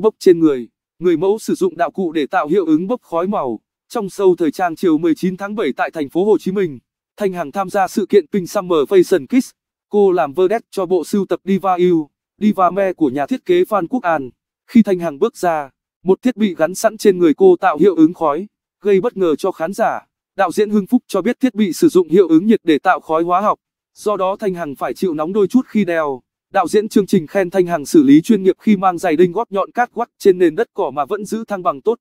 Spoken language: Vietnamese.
bốc trên người. Người mẫu sử dụng đạo cụ để tạo hiệu ứng bốc khói màu. Trong show thời trang chiều 19 tháng 7 tại thành phố Hồ Chí Minh, Thanh Hằng tham gia sự kiện Pink Summer Fashion Kiss, Cô làm vedette cho bộ sưu tập Diva U, Diva Me của nhà thiết kế Phan Quốc An. Khi Thanh Hằng bước ra, một thiết bị gắn sẵn trên người cô tạo hiệu ứng khói, gây bất ngờ cho khán giả. Đạo diễn Hưng Phúc cho biết thiết bị sử dụng hiệu ứng nhiệt để tạo khói hóa học, do đó Thanh Hằng phải chịu nóng đôi chút khi đeo. Đạo diễn chương trình khen Thanh Hằng xử lý chuyên nghiệp khi mang giày đinh gót nhọn cát quắc trên nền đất cỏ mà vẫn giữ thăng bằng tốt.